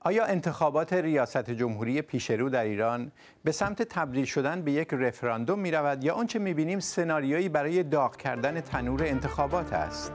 آیا انتخابات ریاست جمهوری پیشرو در ایران به سمت تبدیل شدن به یک رفراندوم می رود یا آنچه می بینیم سناریویی برای داغ کردن تنور انتخابات است؟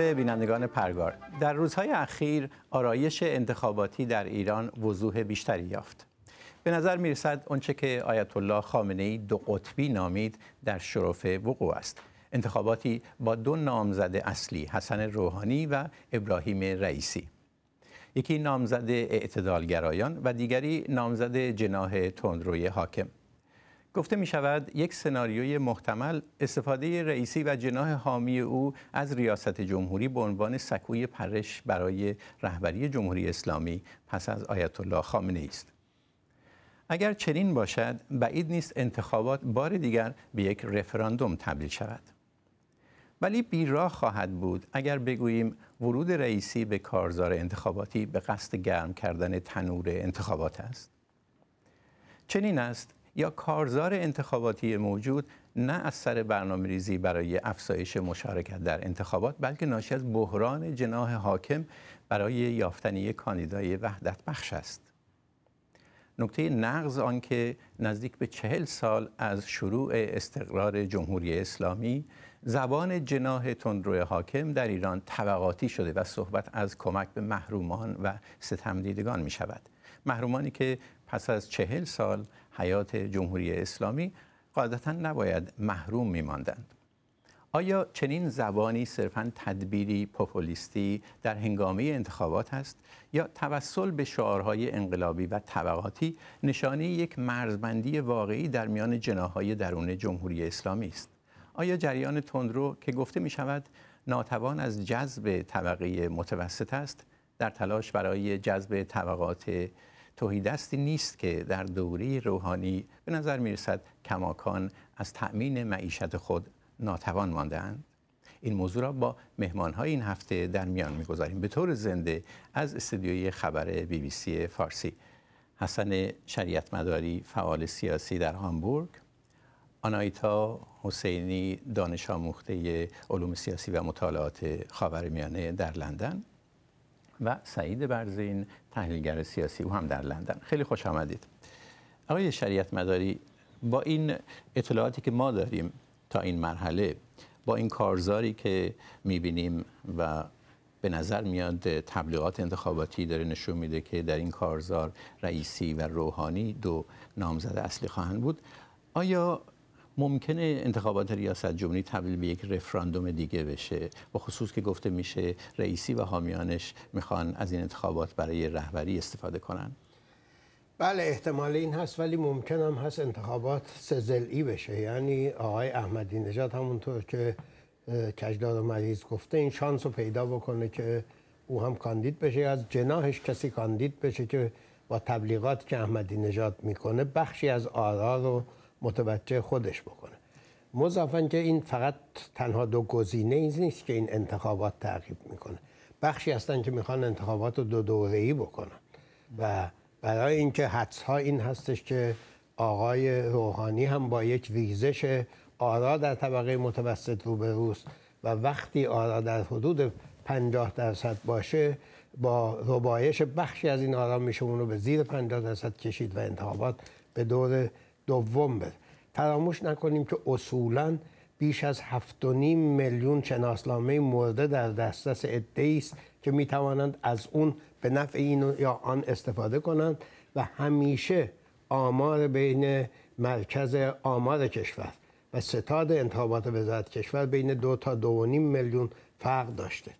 به بینندگان پرگار در روزهای اخیر آرایش انتخاباتی در ایران وضوح بیشتری یافت به نظر می رسد اونچه که آیت الله خامنه ای دو قطبی نامید در شرف وقوع است انتخاباتی با دو نامزد اصلی حسن روحانی و ابراهیم رئیسی یکی نامزد اعتدالگرایان و دیگری نامزد جناه تندروی حاکم گفته می شود یک سناریوی محتمل استفاده رئیسی و جناح حامی او از ریاست جمهوری به عنوان سکوی پرش برای رهبری جمهوری اسلامی پس از آیت الله خامنه است. اگر چنین باشد بعید نیست انتخابات بار دیگر به یک رفراندوم تبدیل شود. ولی بیراه خواهد بود اگر بگوییم ورود رئیسی به کارزار انتخاباتی به قصد گرم کردن تنور انتخابات است. چنین است یا کارزار انتخاباتی موجود نه از سر برنامه ریزی برای افزایش مشارکت در انتخابات بلکه ناشی از بحران جناه حاکم برای یافتن یک کاندیدای وحدت بخش است نکته نقض آنکه نزدیک به چهل سال از شروع استقرار جمهوری اسلامی زبان جناه تندروی حاکم در ایران طبقاتی شده و صحبت از کمک به محرومان و ستمدیدگان می شود محرومانی که پس از چهل سال حیات جمهوری اسلامی قاعدتا نباید محروم میماندند آیا چنین زبانی صرفا تدبیری پوپولیستی در هنگامه انتخابات است یا توسل به شعارهای انقلابی و طبقاتی نشانه یک مرزبندی واقعی در میان جناهای درون جمهوری اسلامی است آیا جریان تندرو که گفته می شود ناتوان از جذب طبقه متوسط است در تلاش برای جذب طبقات دستی نیست که در دوره روحانی به نظر میرسد کماکان از تأمین معیشت خود ناتوان ماندهاند این موضوع را با مهمان های این هفته در میان میگذاریم به طور زنده از استودیوی خبر بی بی سی فارسی حسن شریعت مداری فعال سیاسی در هامبورگ آنایتا حسینی دانش آموخته علوم سیاسی و مطالعات خاورمیانه در لندن و سعید برزین تحلیلگر سیاسی او هم در لندن خیلی خوش آمدید آقای شریعت مداری با این اطلاعاتی که ما داریم تا این مرحله با این کارزاری که میبینیم و به نظر میاد تبلیغات انتخاباتی داره نشون میده که در این کارزار رئیسی و روحانی دو نامزد اصلی خواهند بود آیا ممکنه انتخابات ریاست جمهوری تبدیل به یک رفراندوم دیگه بشه با خصوص که گفته میشه رئیسی و حامیانش میخوان از این انتخابات برای رهبری استفاده کنن بله احتمال این هست ولی ممکن هم هست انتخابات سزلعی بشه یعنی آقای احمدی نژاد همونطور که کجداد و مریض گفته این شانس رو پیدا بکنه که او هم کاندید بشه از جناهش کسی کاندید بشه که با تبلیغات که احمدی نژاد میکنه بخشی از آرا رو متوجه خودش بکنه مضافن که این فقط تنها دو گزینه ای نیست که این انتخابات تعقیب میکنه بخشی هستن که میخوان انتخابات رو دو دوره ای بکنن و برای اینکه حدس ها این هستش که آقای روحانی هم با یک ریزش آرا در طبقه متوسط روس. و وقتی آرا در حدود 50 درصد باشه با ربایش بخشی از این آرا میشه اون رو به زیر 50 درصد کشید و انتخابات به دور دوم بده نکنیم که اصولا بیش از 7.5 میلیون شناسنامه مرده در دسترس عده‌ای است که می توانند از اون به نفع این یا آن استفاده کنند و همیشه آمار بین مرکز آمار کشور و ستاد انتخابات وزارت کشور بین دو تا دو و نیم میلیون فرق داشته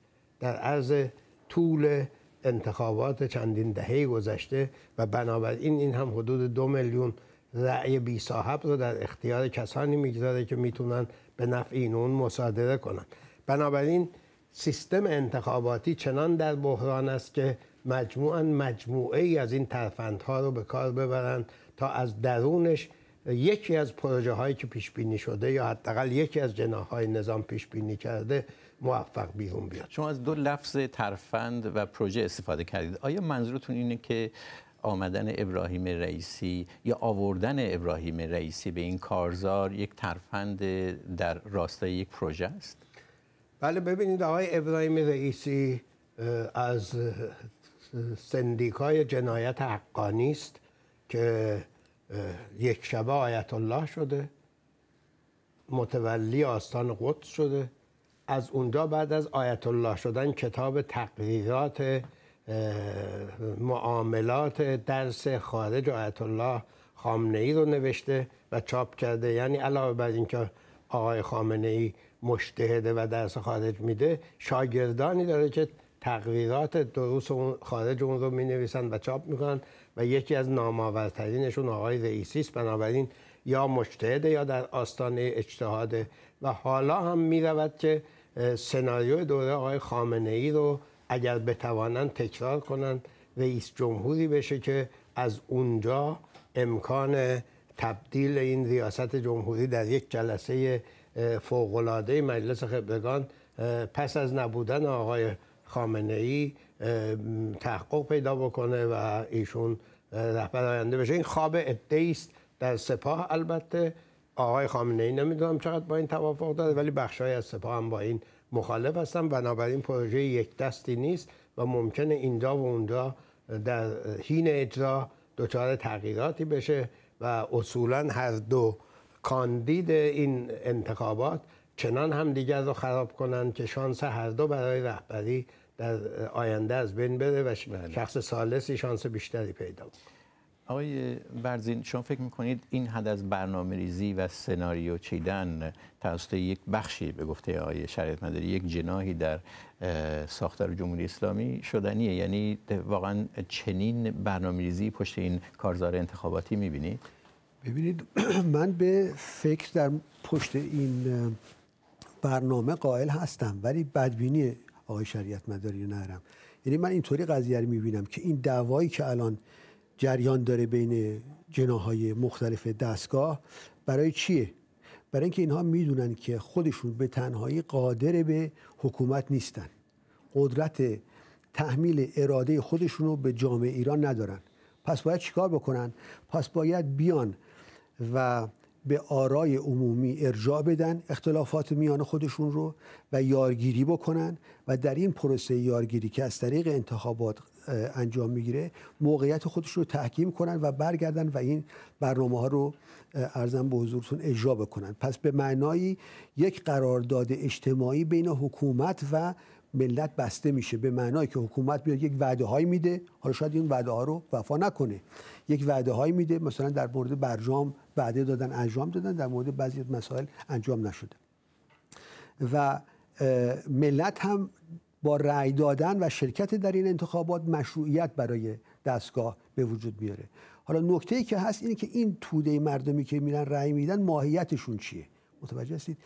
در عرض طول انتخابات چندین دهه گذشته و بنابراین این هم حدود دو میلیون رأی بی صاحب رو در اختیار کسانی میگذاره که میتونن به نفع اینون مصادره کنن بنابراین سیستم انتخاباتی چنان در بحران است که مجموعا مجموعه ای از این ترفندها رو به کار ببرند تا از درونش یکی از پروژه هایی که پیش بینی شده یا حداقل یکی از های نظام پیش کرده موفق بیرون بیاد شما از دو لفظ ترفند و پروژه استفاده کردید آیا منظورتون اینه که آمدن ابراهیم رئیسی یا آوردن ابراهیم رئیسی به این کارزار یک ترفند در راستای یک پروژه است؟ بله ببینید آقای ابراهیم رئیسی از سندیکای جنایت حقانی است که یک شبه آیت الله شده متولی آستان قدس شده از اونجا بعد از آیت الله شدن کتاب تقریرات معاملات درس خارج آیت الله خامنه ای رو نوشته و چاپ کرده یعنی علاوه بر اینکه آقای خامنه ای مشتهده و درس خارج میده شاگردانی داره که تغییرات دروس اون خارج اون رو می نویسند و چاپ میکنن و یکی از نامآورترینشون آقای رئیسی است بنابراین یا مشتهده یا در آستانه اجتهاده و حالا هم می رود که سناریو دوره آقای خامنه ای رو اگر بتوانند تکرار کنند رئیس جمهوری بشه که از اونجا امکان تبدیل این ریاست جمهوری در یک جلسه فوقلاده مجلس خبرگان پس از نبودن آقای خامنه ای تحقق پیدا بکنه و ایشون رهبر آینده بشه این خواب عده است در سپاه البته آقای خامنه ای نمیدونم چقدر با این توافق داره ولی بخشای از سپاه هم با این مخالف هستم، بنابراین پروژه یک دستی نیست و ممکنه اینجا و اونجا در حین اجرا دچار تغییراتی بشه و اصولا هر دو کاندید این انتخابات چنان هم دیگر رو خراب کنند که شانس هر دو برای رهبری در آینده از بین بره و بله. شخص سالسی شانس بیشتری پیدا کنه آقای برزین شما فکر میکنید این حد از برنامه ریزی و سناریو چیدن توسط یک بخشی به گفته آقای شریعت مداری یک جناهی در ساختار جمهوری اسلامی شدنیه یعنی واقعا چنین برنامه ریزی پشت این کارزار انتخاباتی میبینید؟ ببینید من به فکر در پشت این برنامه قائل هستم ولی بدبینی آقای شریعت مداری نرم یعنی من اینطوری قضیه رو میبینم که این دعوایی که الان جریان داره بین جناهای مختلف دستگاه برای چیه برای اینکه اینها میدونن که خودشون به تنهایی قادر به حکومت نیستن قدرت تحمیل اراده خودشون رو به جامعه ایران ندارن پس باید چیکار بکنن پس باید بیان و به آرای عمومی ارجاع بدن اختلافات میان خودشون رو و یارگیری بکنن و در این پروسه یارگیری که از طریق انتخابات انجام میگیره موقعیت خودش رو تحکیم کنن و برگردن و این برنامه ها رو ارزم به حضورتون اجرا بکنن پس به معنایی یک قرارداد اجتماعی بین حکومت و ملت بسته میشه به معنایی که حکومت بیاد یک وعده هایی میده حالا شاید این وعده ها رو وفا نکنه یک وعده هایی میده مثلا در مورد برجام وعده دادن انجام دادن در مورد بعضی مسائل انجام نشده و ملت هم با رأی دادن و شرکت در این انتخابات مشروعیت برای دستگاه به وجود میاره حالا نکته ای که هست اینه که این توده مردمی که میرن رأی میدن ماهیتشون چیه متوجه هستید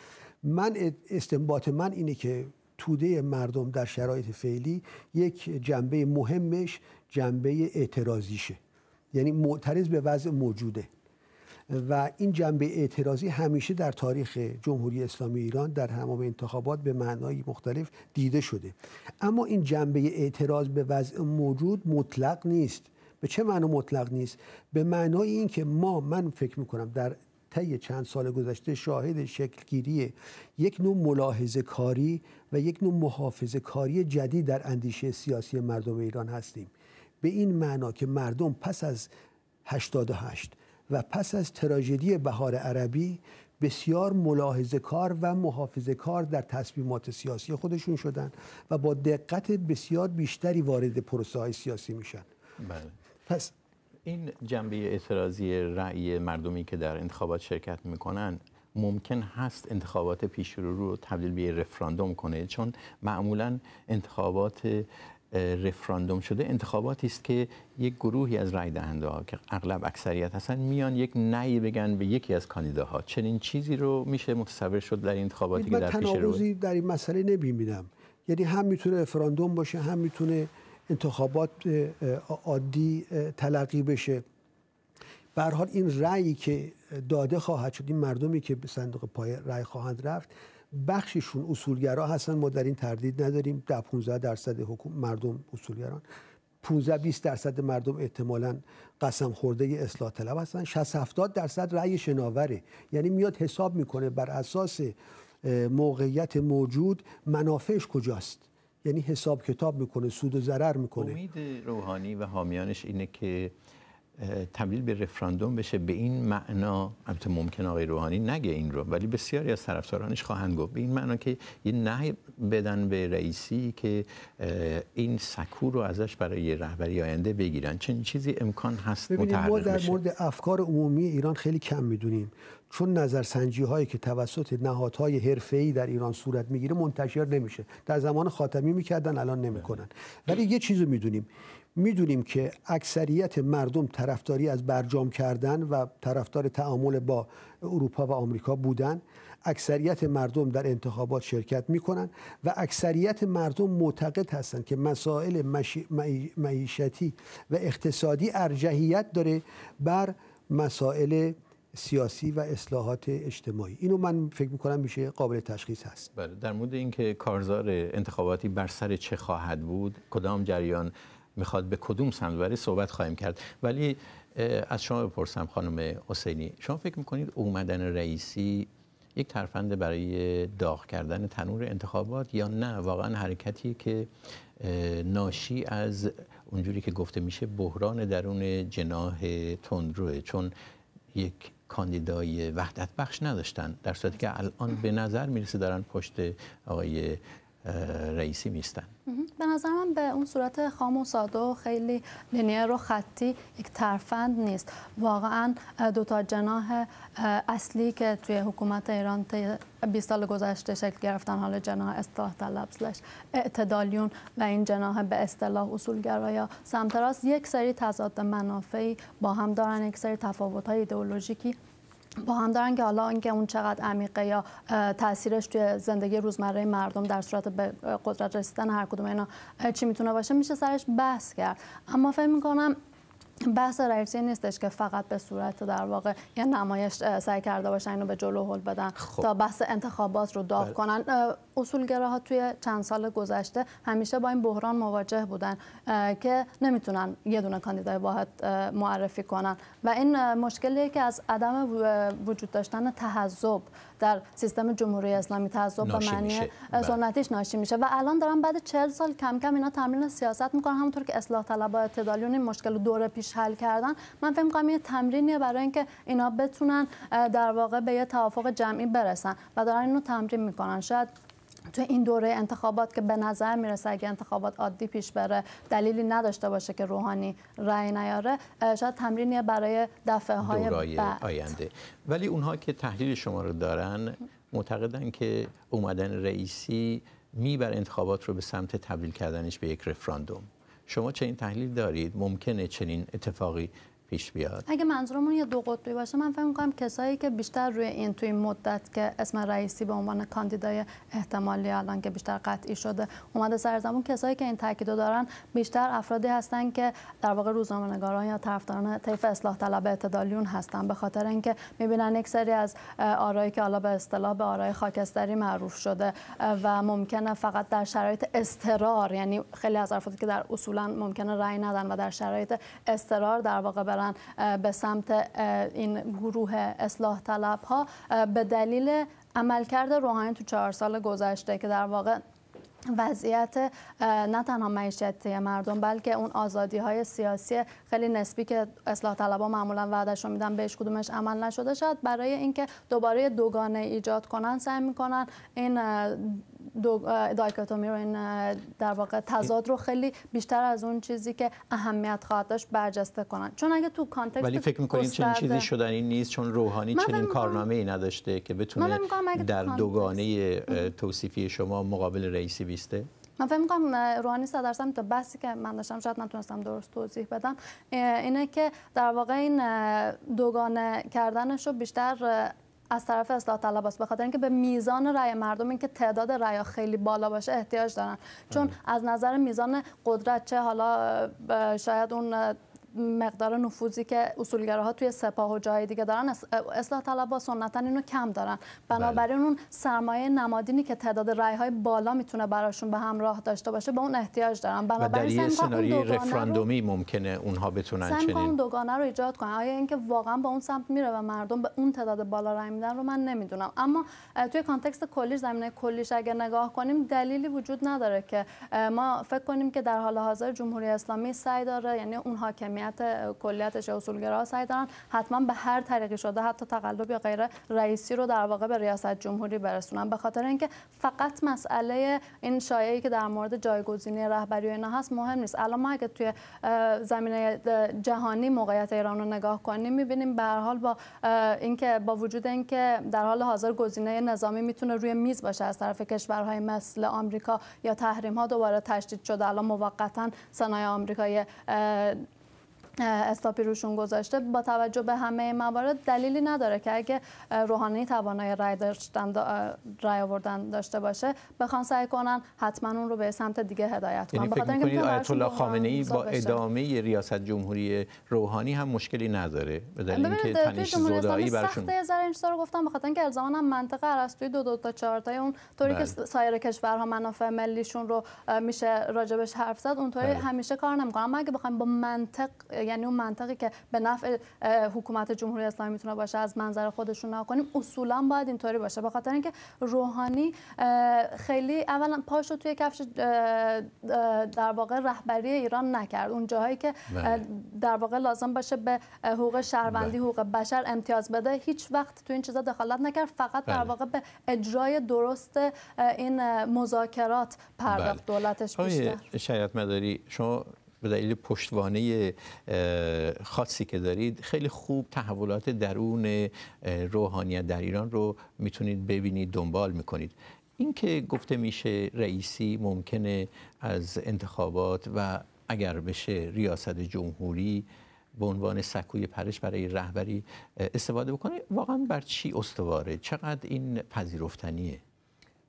من استنباط من اینه که توده مردم در شرایط فعلی یک جنبه مهمش جنبه اعتراضیشه یعنی معترض به وضع موجوده و این جنبه اعتراضی همیشه در تاریخ جمهوری اسلامی ایران در تمام انتخابات به معنای مختلف دیده شده اما این جنبه اعتراض به وضع موجود مطلق نیست به چه معنا مطلق نیست به معنای اینکه ما من فکر میکنم در طی چند سال گذشته شاهد شکلگیری یک نوع ملاحظه کاری و یک نوع محافظه کاری جدید در اندیشه سیاسی مردم ایران هستیم به این معنا که مردم پس از 88 و پس از تراژدی بهار عربی بسیار ملاحظه کار و محافظه کار در تصمیمات سیاسی خودشون شدن و با دقت بسیار بیشتری وارد پروسه های سیاسی میشن بله. پس این جنبه اعتراضی رأی مردمی که در انتخابات شرکت میکنن ممکن هست انتخابات پیش رو رو تبدیل به رفراندوم کنه چون معمولا انتخابات رفراندوم شده انتخاباتی است که یک گروهی از رای دهنده ها که اغلب اکثریت هستن میان یک نهی بگن به یکی از کاندیداها چنین چیزی رو میشه متصور شد در انتخاباتی که در پیش رو در این مسئله نمیبینم یعنی هم میتونه رفراندوم باشه هم میتونه انتخابات عادی تلقی بشه به حال این رأیی که داده خواهد شد این مردمی که به صندوق پای رأی خواهند رفت بخششون اصولگرا هستن ما در این تردید نداریم در 15 درصد مردم اصولگران 15 20 درصد مردم احتمالا قسم خورده اصلاح طلب هستن 60 70 درصد رأی شناوره یعنی میاد حساب میکنه بر اساس موقعیت موجود منافعش کجاست یعنی حساب کتاب میکنه سود و ضرر میکنه امید روحانی و حامیانش اینه که تبدیل به رفراندوم بشه به این معنا البته ممکن آقای روحانی نگه این رو ولی بسیاری از طرفدارانش خواهند گفت به این معنا که یه نه بدن به رئیسی که این سکو رو ازش برای رهبری آینده بگیرن چنین چیزی امکان هست ببینید ما در مورد افکار عمومی ایران خیلی کم میدونیم چون نظرسنجی هایی که توسط نهادهای حرفه‌ای در ایران صورت میگیره منتشر نمیشه در زمان خاتمی میکردن الان نمیکنن بله. ولی یه چیزی میدونیم میدونیم که اکثریت مردم طرفداری از برجام کردن و طرفدار تعامل با اروپا و آمریکا بودن اکثریت مردم در انتخابات شرکت می کنند و اکثریت مردم معتقد هستند که مسائل معیشتی و اقتصادی ارجحیت داره بر مسائل سیاسی و اصلاحات اجتماعی اینو من فکر می کنم میشه قابل تشخیص هست بله در مورد اینکه کارزار انتخاباتی بر سر چه خواهد بود کدام جریان میخواد به کدوم سمت صحبت خواهیم کرد ولی از شما بپرسم خانم حسینی شما فکر میکنید اومدن رئیسی یک ترفند برای داغ کردن تنور انتخابات یا نه واقعا حرکتی که ناشی از اونجوری که گفته میشه بحران درون جناح تندروه چون یک کاندیدای وحدت بخش نداشتن در صورتی که الان به نظر میرسه دارن پشت آقای رئیسی میستن به نظر من به اون صورت خام و ساده و خیلی لینیر و خطی یک ترفند نیست واقعا دو تا جناح اصلی که توی حکومت ایران 20 سال گذشته شکل گرفتن حالا جناح اصلاح طلب اعتدالیون و این جناح به اصطلاح اصولگرا یا سمت راست یک سری تضاد منافعی با هم دارن یک سری های ایدئولوژیکی با هم دارن که حالا اینکه اون چقدر عمیقه یا تاثیرش توی زندگی روزمره مردم در صورت به قدرت رسیدن هر کدوم اینا چی میتونه باشه میشه سرش بحث کرد اما فکر میکنم بحث رئیسی نیستش که فقط به صورت در واقع یه نمایش سعی کرده باشن اینو به جلو هل بدن خب. تا بحث انتخابات رو داغ بله. کنن کنن اصولگراها توی چند سال گذشته همیشه با این بحران مواجه بودن که نمیتونن یه دونه کاندیدای واحد معرفی کنن و این مشکلیه که از عدم وجود داشتن تحذب در سیستم جمهوری اسلامی تعصب به معنی بله. سنتیش ناشی میشه و الان دارن بعد 40 سال کم کم اینا تمرین سیاست میکنن همونطور که اصلاح طلبای اعتدالیون این مشکل دور پیش حل کردن من فکر میکنم یه تمرینیه برای اینکه اینا بتونن در واقع به یه توافق جمعی برسن و دارن اینو تمرین میکنن شاید تو این دوره انتخابات که به نظر میرسه اگه انتخابات عادی پیش بره دلیلی نداشته باشه که روحانی رای نیاره شاید تمرینی برای دفعه های بعد. آینده ولی اونها که تحلیل شما رو دارن معتقدن که اومدن رئیسی میبر انتخابات رو به سمت تبدیل کردنش به یک رفراندوم شما چنین تحلیل دارید ممکنه چنین اتفاقی پیش بیاد اگه منظورمون یه دو قطبی باشه من فکر می‌کنم کسایی که بیشتر روی این توی مدت که اسم رئیسی به عنوان کاندیدای احتمالی الان که بیشتر قطعی شده اومده سر زمون کسایی که این تاکید دارن بیشتر افرادی هستن که در واقع روزنامه‌نگاران یا طرفداران طیف اصلاح طلب اعتدالیون هستن به خاطر اینکه می‌بینن یک سری از آرایی که حالا به اصطلاح به آرای خاکستری معروف شده و ممکنه فقط در شرایط استرار یعنی خیلی از افرادی که در اصولا ممکنه رأی ندن و در شرایط استرار در واقع به به سمت این گروه اصلاح طلب ها به دلیل عملکرد روحانی تو چهار سال گذشته که در واقع وضعیت نه تنها معیشتی مردم بلکه اون آزادی های سیاسی خیلی نسبی که اصلاح ها معمولا رو میدن بهش کدومش عمل نشده شد برای اینکه دوباره دوگانه ایجاد کنن سعی میکنن این دو دایکاتومی رو این در واقع تضاد رو خیلی بیشتر از اون چیزی که اهمیت خواهد داشت برجسته کنن چون اگه تو کانتکست ولی فکر می‌کنین چنین چیزی شدنی نیست چون روحانی چنین کارنامه ای نداشته که بتونه در دوگانه توصیفی شما مقابل رئیسی بیسته من فکر می‌کنم روحانی صد درصد تا بحثی که من داشتم شاید نتونستم درست توضیح بدم اینه که در واقع این دوگانه کردنش رو بیشتر از طرف اصلاح طلب است به خاطر اینکه به میزان رای مردم اینکه تعداد رای خیلی بالا باشه احتیاج دارن چون بله. از نظر میزان قدرت چه حالا شاید اون مقدار نفوذی که اصولگراها توی سپاه و جای دیگه دارن اصلاح با سنتا اینو کم دارن بنابراین بله. اون سرمایه نمادینی که تعداد رای های بالا میتونه براشون به همراه داشته باشه به اون احتیاج دارن بنابراین در سناریوی رفراندومی ممکنه اونها بتونن چنین اون دوگانه رو ایجاد کنن آیا اینکه واقعا به اون سمت میره و مردم به اون تعداد بالا رای میدن رو من نمیدونم اما توی کانتکست کلیش زمینه کلیش اگر نگاه کنیم دلیلی وجود نداره که ما فکر کنیم که در حال حاضر جمهوری اسلامی سعی داره یعنی اون حاکمیت جمعیت کلیت اصولگرا سعی حتما به هر طریقی شده حتی تقلب یا غیر رئیسی رو در واقع به ریاست جمهوری برسونن به خاطر اینکه فقط مسئله این شایعی که در مورد جایگزینی رهبری و اینا هست مهم نیست الان ما اگه توی زمینه جهانی موقعیت ایران رو نگاه کنیم میبینیم به هر حال با اینکه با وجود اینکه در حال حاضر گزینه نظامی میتونه روی میز باشه از طرف کشورهای مثل آمریکا یا تحریم ها دوباره تشدید شده الان موقتا صنایع آمریکایی استاپی روشون گذاشته با توجه به همه موارد دلیلی نداره که اگه روحانی توانای رای, داشتن رای آوردن داشته باشه بخوان سعی کنن حتما اون رو به سمت دیگه هدایت کنن یعنی فکر میکنید آیت الله خامنه ای با ادامه ریاست جمهوری روحانی هم مشکلی نداره به دلیل اینکه تنش زدایی برشون سخت زر اینستا رو گفتم بخاطر اینکه الزاما هم منطقه ارسطویی دو دو تا چهار اون طوری که بله. سایر کشورها منافع ملیشون رو میشه راجبش حرف زد اونطوری بله. همیشه کار نمیکنه اما اگه بخوایم با منطق یعنی اون منطقی که به نفع حکومت جمهوری اسلامی میتونه باشه از منظر خودشون نگاه کنیم اصولا باید اینطوری باشه به خاطر اینکه روحانی خیلی اولا پاشو توی کفش در واقع رهبری ایران نکرد اون جاهایی که بله. در واقع لازم باشه به حقوق شهروندی بله. حقوق بشر امتیاز بده هیچ وقت تو این چیزا دخالت نکرد فقط در بله. واقع به اجرای درست این مذاکرات پرداخت دولتش بیشتر شاید مداری شما به دلیل پشتوانه خاصی که دارید خیلی خوب تحولات درون روحانیت در ایران رو میتونید ببینید دنبال میکنید اینکه گفته میشه رئیسی ممکنه از انتخابات و اگر بشه ریاست جمهوری به عنوان سکوی پرش برای رهبری استفاده بکنه واقعا بر چی استواره چقدر این پذیرفتنیه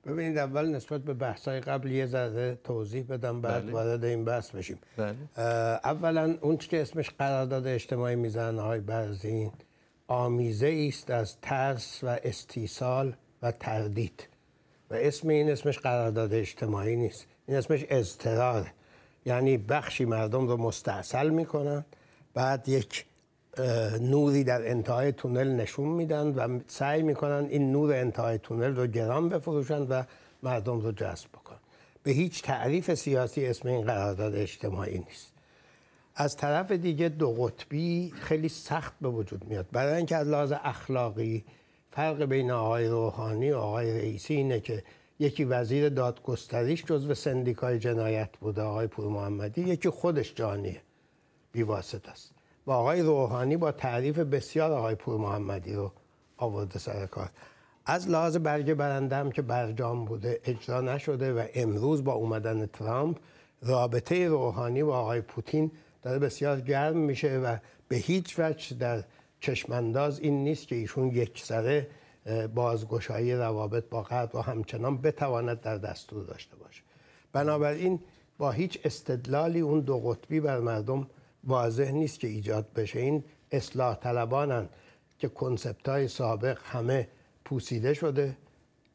ببینید اول نسبت به های قبل یه ذره توضیح بدم بعد بله. وارد این بحث بشیم بله. اولا اون که اسمش قرارداد اجتماعی میزنه های برزین آمیزه است از ترس و استیصال و تردید و اسم این اسمش قرارداد اجتماعی نیست این اسمش اضطرار یعنی بخشی مردم رو مستحصل میکنن بعد یک نوری در انتهای تونل نشون میدن و سعی میکنن این نور انتهای تونل رو گران بفروشن و مردم رو جذب بکنن به هیچ تعریف سیاسی اسم این قرارداد اجتماعی نیست از طرف دیگه دو قطبی خیلی سخت به وجود میاد برای اینکه از لحاظ اخلاقی فرق بین آقای روحانی و آقای رئیسی اینه که یکی وزیر دادگستریش جزو سندیکای جنایت بوده آقای پور محمدی یکی خودش جانیه بیواسط است و آقای روحانی با تعریف بسیار آقای پور محمدی رو آورده سر کار از لحاظ برگ برندم که برجام بوده اجرا نشده و امروز با اومدن ترامپ رابطه روحانی و آقای پوتین داره بسیار گرم میشه و به هیچ وجه در چشمانداز این نیست که ایشون یک سره بازگشایی روابط با غرب و همچنان بتواند در دستور داشته باشه بنابراین با هیچ استدلالی اون دو قطبی بر مردم واضح نیست که ایجاد بشه این اصلاح طلبانن که کنسپت های سابق همه پوسیده شده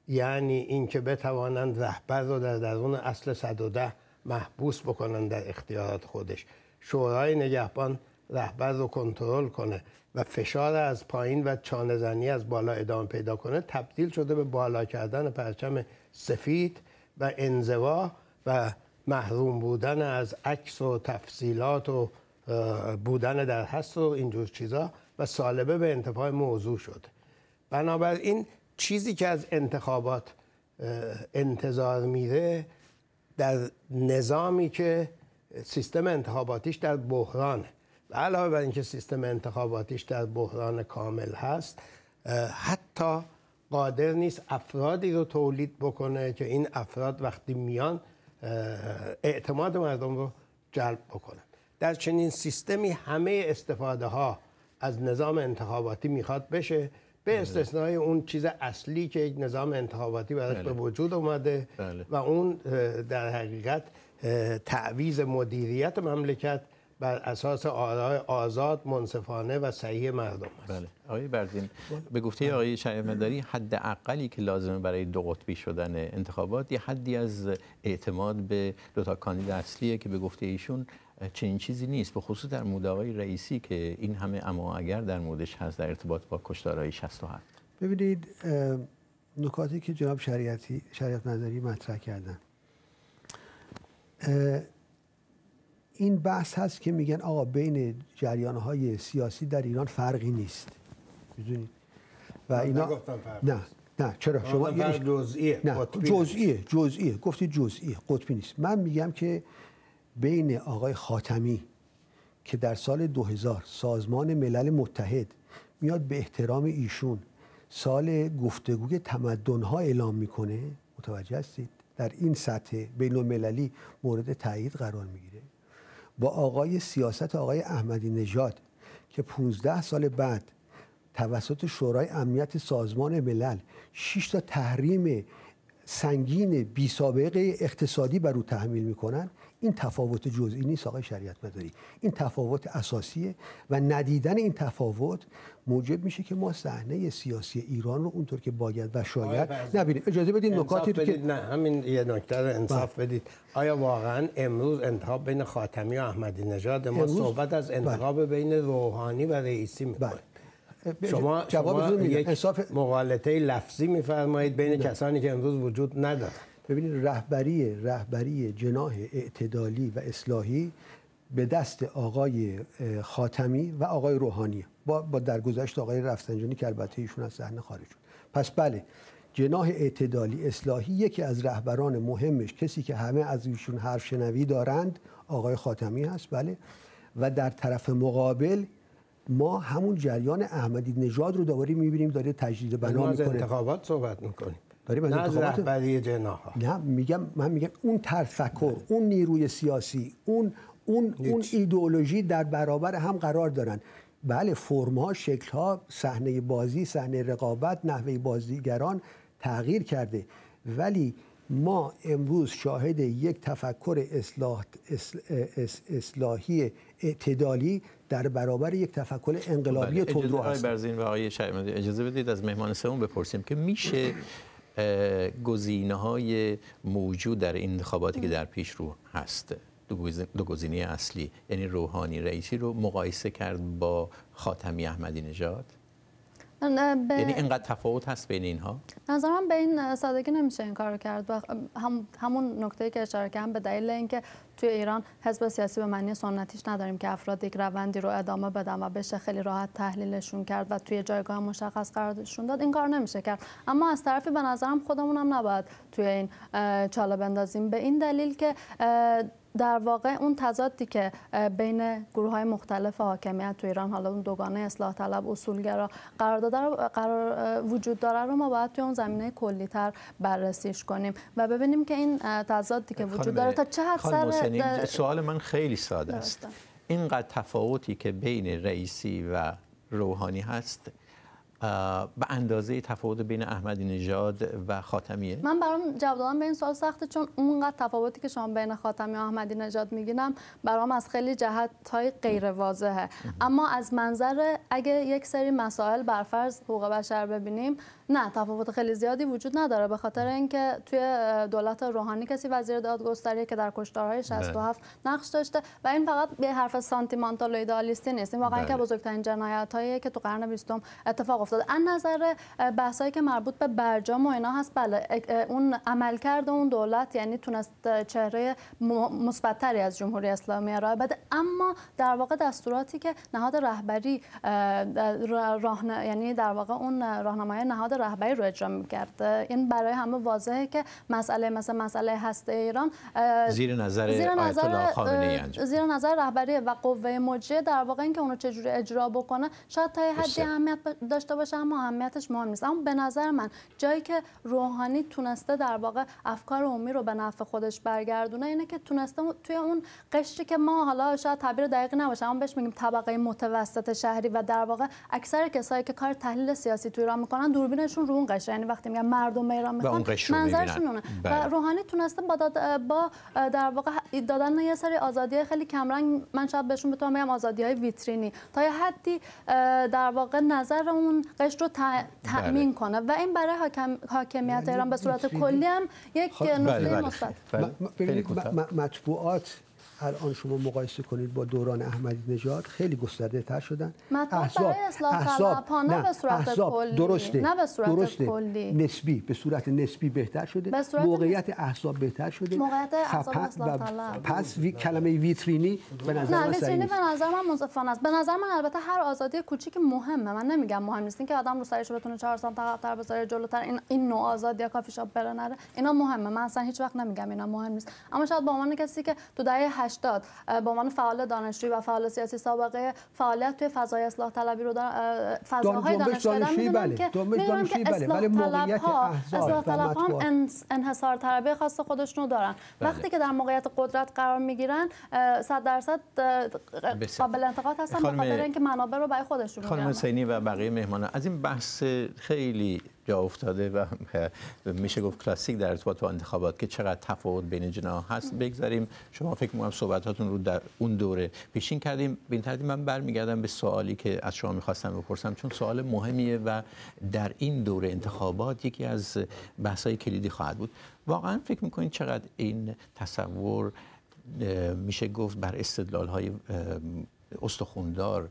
یعنی اینکه بتوانند رهبر رو در درون اصل 110 محبوس بکنند در اختیارات خودش شورای نگهبان رهبر رو کنترل کنه و فشار از پایین و چانهزنی از بالا ادامه پیدا کنه تبدیل شده به بالا کردن پرچم سفید و انزوا و محروم بودن از عکس و تفصیلات و بودن در هست و اینجور چیزا و سالبه به انتفاع موضوع شد بنابراین چیزی که از انتخابات انتظار میره در نظامی که سیستم انتخاباتیش در بحرانه و علاوه بر اینکه سیستم انتخاباتیش در بحران کامل هست حتی قادر نیست افرادی رو تولید بکنه که این افراد وقتی میان اعتماد مردم رو جلب بکنه در چنین سیستمی همه استفاده ها از نظام انتخاباتی میخواد بشه به بله. استثنای اون چیز اصلی که یک نظام انتخاباتی برای به بله. وجود اومده بله. و اون در حقیقت تعویز مدیریت مملکت بر اساس آرای آزاد منصفانه و صحیح مردم است آقای برزین به گفته آقای مداری حد اقلی که لازمه برای دو قطبی شدن انتخابات یه حدی از اعتماد به دو تا کاندید اصلیه که به گفته ایشون چنین چیزی نیست به خصوص در مورد رئیسی که این همه اما اگر در موردش هست در ارتباط با کشتارهای 67 ببینید نکاتی که جناب شریعتی شریعت نظری مطرح کردن این بحث هست که میگن آقا بین جریانهای سیاسی در ایران فرقی نیست میدونید و اینا نه نه چرا شما جزئیه نه جزئیه جزئیه گفتی جزئیه قطبی نیست من میگم که بین آقای خاتمی که در سال 2000 سازمان ملل متحد میاد به احترام ایشون سال گفتگوی تمدنها اعلام میکنه متوجه هستید در این سطح بین المللی مورد تایید قرار میگیره با آقای سیاست آقای احمدی نژاد که 15 سال بعد توسط شورای امنیت سازمان ملل 6 تا تحریم سنگین بی سابقه اقتصادی بر او تحمیل میکنن این تفاوت جزئی نیست آقای شریعت این تفاوت اساسیه و ندیدن این تفاوت موجب میشه که ما صحنه سیاسی ایران رو اونطور که باید و شاید نبینیم اجازه بدید نکاتی رو که نه همین یه نکته رو انصاف بله. بدید آیا واقعا امروز انتخاب بین خاتمی و احمدی نژاد ما صحبت از بله. انتخاب بین روحانی و رئیسی میکنه بله. شما, شما یک مقالطه لفظی میفرمایید بین کسانی که امروز وجود ندارد ببینید رهبری رهبری جناح اعتدالی و اصلاحی به دست آقای خاتمی و آقای روحانی با, در درگذشت آقای رفسنجانی که البته ایشون از صحنه خارج شد پس بله جناه اعتدالی اصلاحی یکی از رهبران مهمش کسی که همه از ایشون حرف شنوی دارند آقای خاتمی هست بله و در طرف مقابل ما همون جریان احمدی نژاد رو دوباره میبینیم داره تجدید بنا میکنه انتخابات صحبت داریم از نه میگم من میگم اون تفکر اون نیروی سیاسی اون اون اون ایدئولوژی در برابر هم قرار دارن بله فرمها شکلها صحنه بازی صحنه رقابت نحوه بازیگران تغییر کرده ولی ما امروز شاهد یک تفکر اصلاح، اصلاحی اعتدالی در برابر یک تفکر انقلابی بله، تندرو هستیم. و آقای اجازه بدید از مهمان سوم بپرسیم که میشه گزینه های موجود در این انتخاباتی که در پیش رو هست دو گزینه اصلی یعنی روحانی رئیسی رو مقایسه کرد با خاتمی احمدی نژاد به... یعنی اینقدر تفاوت هست بین اینها نظرم به این سادگی نمیشه این کارو کرد و هم... همون نکته که اشاره کردم به دلیل اینکه توی ایران حزب سیاسی به معنی سنتیش نداریم که افراد یک روندی رو ادامه بدن و بشه خیلی راحت تحلیلشون کرد و توی جایگاه مشخص قرارشون داد این کار نمیشه کرد اما از طرفی به نظرم خودمونم هم نباید توی این چاله بندازیم به این دلیل که در واقع اون تضادی که بین گروه های مختلف حاکمیت تو ایران حالا اون دوگانه اصلاح طلب اصولگرا قرار, قرار وجود داره رو ما باید توی اون زمینه تر بررسیش کنیم و ببینیم که این تضادی که وجود داره تا چه حد سر سوال من خیلی ساده است اینقدر تفاوتی که بین رئیسی و روحانی هست به اندازه تفاوت بین احمدی نژاد و خاتمیه من برام جواب دادن به این سوال سخته چون اونقدر تفاوتی که شما بین خاتمی و احمدی نژاد میگینم برام از خیلی جهت های غیر واضحه اما از منظر اگه یک سری مسائل برفرض حقوق بشر ببینیم نه تفاوت خیلی زیادی وجود نداره به خاطر اینکه توی دولت روحانی کسی وزیر دادگستری که در کشتارهای 67 بله. نقش داشته و این فقط به حرف سانتیمانتال ایدالیستی نیست این واقعا بله. که بزرگترین جنایت که تو قرن 20 اتفاق افتاد از نظر بحثایی که مربوط به برجام و اینا هست بله اون عملکرد اون دولت یعنی تونست چهره مثبتتری از جمهوری اسلامی ارائه بده اما در واقع دستوراتی که نهاد رهبری راه یعنی در واقع اون راهنمای نهاد رهبری رو اجرا میکرده این یعنی برای همه واضحه که مسئله مثل مسئله هسته ایران زیر نظر زیر نظر زیر نظر رهبری و قوه مجریه در واقع اینکه اونو چجوری اجرا بکنه شاید تا حدی اهمیت داشته باشه اما اهمیتش مهم نیست اما به نظر من جایی که روحانی تونسته در واقع افکار عمومی رو به نفع خودش برگردونه اینه که تونسته توی اون قشری که ما حالا شاید تعبیر دقیق نباشه اما بهش میگیم طبقه متوسط شهری و در واقع اکثر کسایی که کار تحلیل سیاسی توی ایران میکنن دوربین خودشون رو اون قشر یعنی وقتی میگن مردم ایران میخوان منظرشون اونه و بله. روحانی تونسته با, با در واقع دادن یه سری آزادی خیلی کمرنگ من شاید بهشون بتونم بگم آزادی های ویترینی تا یه حدی در واقع نظر اون قشر رو تأمین بله. کنه و این برای حاکم... حاکمیت یعنی ایران به صورت کلی هم یک نکته خب، بله، مثبت مطبوعات الان شما مقایسه کنید با دوران احمدی نژاد خیلی گسترده تر شدن احزاب احزاب نه به صورت کلی درسته نه به صورت درسته. کلی نسبی به صورت نسبی بهتر شده به صورت موقعیت احزاب بهتر شده موقعیت احزاب طلب پس وی... کلمه ویترینی به نظر نه ویترینی به نظر من منصفانه است به نظر من البته هر آزادی کوچیک مهمه من نمیگم مهم نیست که آدم رو سرش بتونه 4 سانت عقب‌تر بذاره جلوتر این این نوع آزادی کافی شاپ بره نره اینا مهمه من اصلا هیچ وقت نمیگم اینا مهم نیست اما شاید به عنوان کسی که تو دهه 80 به عنوان فعال دانشجوی و فعال سیاسی سابقه فعالیت توی فضای اصلاح طلبی رو فضاهای دانشگاه میدونم بله. که بله. اصلاح طلب ها اصلاح طلب انحصار طلبی خاص خودشون رو دارن بله. وقتی که در موقعیت قدرت قرار میگیرن 100 درصد قابل انتقاد هستن به خاطر اینکه منابع رو برای خودشون میگیرن خانم حسینی و بقیه مهمانان از این بحث خیلی جا افتاده و میشه گفت کلاسیک در ارتباط با انتخابات که چقدر تفاوت بین جناح هست بگذاریم شما فکر می‌کنم صحبتاتون رو در اون دوره پیشین کردیم به این ترتیب من برمیگردم به سوالی که از شما میخواستم بپرسم چون سوال مهمیه و در این دوره انتخابات یکی از بحث‌های کلیدی خواهد بود واقعا فکر میکنید چقدر این تصور میشه گفت بر های استخوندار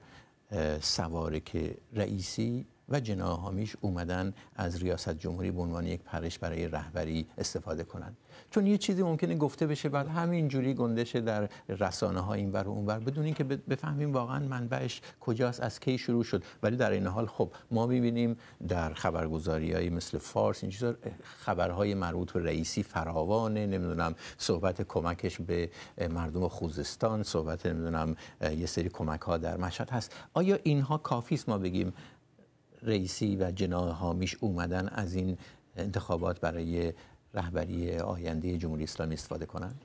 سواره که رئیسی و جناهامیش اومدن از ریاست جمهوری به عنوان یک پرش برای رهبری استفاده کنند چون یه چیزی ممکنه گفته بشه بعد همینجوری گندشه در رسانه ها اینور و اونور بدون اینکه بفهمیم واقعا منبعش کجاست از کی شروع شد ولی در این حال خب ما میبینیم در های مثل فارس این چیزا خبرهای مربوط به رئیسی فراوانه نمیدونم صحبت کمکش به مردم خوزستان صحبت نمیدونم یه سری کمک ها در مشهد هست آیا اینها کافی است ما بگیم رئیسی و جناه هامیش اومدن از این انتخابات برای رهبری آینده جمهوری اسلامی استفاده کنند؟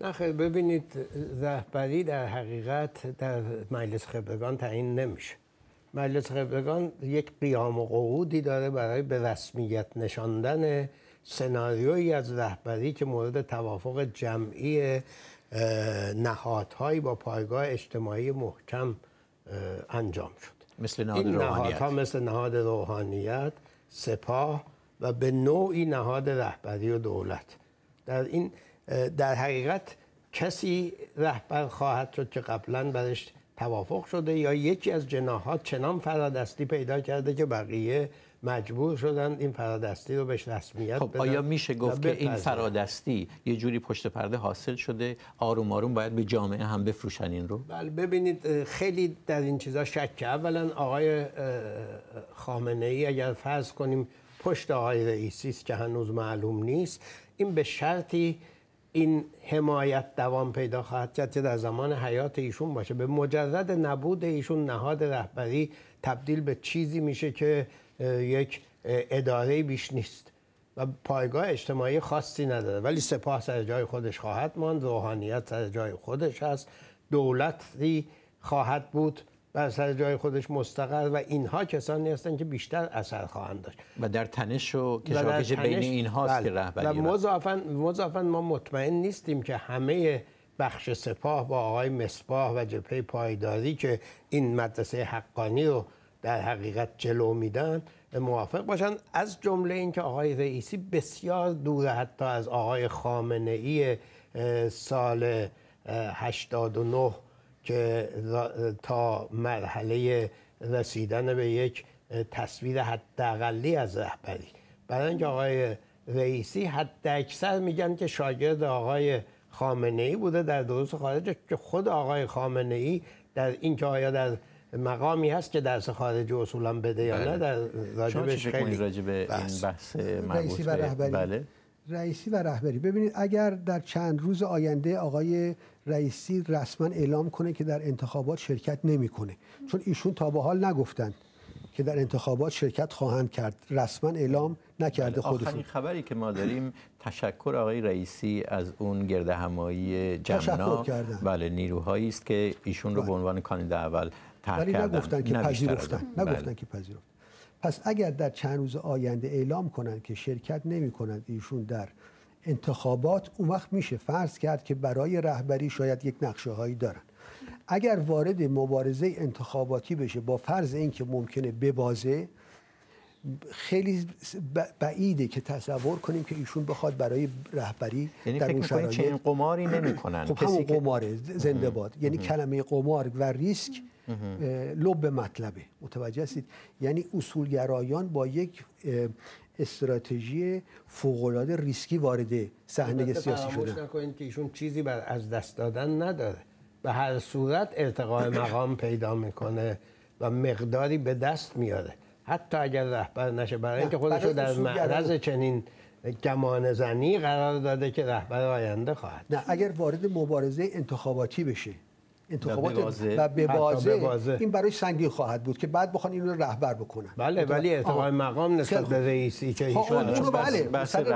نخیر ببینید رهبری در حقیقت در مجلس خبرگان تعیین نمیشه مجلس خبرگان یک قیام و قعودی داره برای به رسمیت نشاندن سناریویی از رهبری که مورد توافق جمعی نهادهایی با پایگاه اجتماعی محکم انجام شد مثل نهاد این نهادها مثل نهاد روحانیت سپاه و به نوعی نهاد رهبری و دولت در این در حقیقت کسی رهبر خواهد شد که قبلا برش توافق شده یا یکی از جناحات چنان فرادستی پیدا کرده که بقیه مجبور شدن این فرادستی رو بهش رسمیت خب آیا میشه گفت که این فرادستی یه جوری پشت پرده حاصل شده آروم آروم باید به جامعه هم بفروشن این رو بله ببینید خیلی در این چیزا شک اولا آقای خامنه ای اگر فرض کنیم پشت آقای رئیسی است که هنوز معلوم نیست این به شرطی این حمایت دوام پیدا خواهد کرد که در زمان حیات ایشون باشه به مجرد نبود ایشون نهاد رهبری تبدیل به چیزی میشه که یک اداره بیش نیست و پایگاه اجتماعی خاصی نداره ولی سپاه سر جای خودش خواهد ماند روحانیت سر جای خودش هست دولتی خواهد بود و سر جای خودش مستقر و اینها کسانی هستند که بیشتر اثر خواهند داشت و در تنش و کشاکش بین اینهاست که بله. رهبری و مضافن ما مطمئن نیستیم که همه بخش سپاه با آقای مصباح و جبهه پایداری که این مدرسه حقانی رو در حقیقت جلو میدن موافق باشن از جمله اینکه آقای رئیسی بسیار دور حتی از آقای خامنه ای سال 89 که تا مرحله رسیدن به یک تصویر حداقلی از رهبری برای اینکه آقای رئیسی حد اکثر میگن که شاگرد آقای خامنه ای بوده در درست خارج که خود آقای خامنه ای در اینکه آیا در مقامی هست که درس خارج اصولا بده یا نه بله. در راجبش خیلی راجب این بحث رئیسی و رهبری بله. رئیسی و رهبری ببینید اگر در چند روز آینده آقای رئیسی رسما اعلام کنه که در انتخابات شرکت نمیکنه چون ایشون تا به حال نگفتند که در انتخابات شرکت خواهند کرد رسما اعلام نکرده بله. خودشون آخرین خبری که ما داریم تشکر آقای رئیسی از اون گرد همایی جمنا بله نیروهایی است که ایشون رو بله. به عنوان کاندید اول ولی نگفتن که پذیرفتن نگفتن بله. که پذیرفتن پس اگر در چند روز آینده اعلام کنند که شرکت نمی کنند ایشون در انتخابات اون وقت میشه فرض کرد که برای رهبری شاید یک نقشه هایی دارن اگر وارد مبارزه انتخاباتی بشه با فرض اینکه ممکنه ببازه خیلی بعیده که تصور کنیم که ایشون بخواد برای رهبری یعنی در اون شرایط قماری نمیکنن خب همون قماره زنده باد یعنی کلمه قمار و ریسک لب مطلبه متوجه هستید یعنی اصولگرایان با یک استراتژی فوقالعاده ریسکی وارد صحنه سیاسی شدن نکنید که ایشون چیزی بر از دست دادن نداره به هر صورت ارتقاء مقام پیدا میکنه و مقداری به دست میاره حتی اگر رهبر نشه برای اینکه خودش رو در معرض چنین گمان زنی قرار داده که رهبر آینده خواهد نه اگر وارد مبارزه انتخاباتی بشه انتخابات و به بازه این برای سنگین خواهد بود که بعد بخوان این رو رهبر بکنن بله ولی اعتماد مقام نسبت به رئیسی که خب، ایشون بله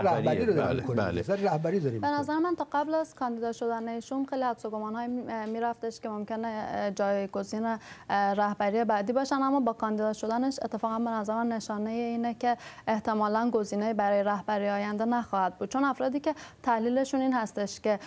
رهبری داریم بله. بله. رهبری داریم به نظر من تا قبل از کاندیدا شدن ایشون خیلی حدس و گمان‌های میرفتش که ممکنه جایگزین رهبری بعدی باشن اما با کاندیدا شدنش اتفاقا به نظر نشانه اینه که احتمالا گزینه برای رهبری آینده نخواهد بود چون افرادی که تحلیلشون این هستش که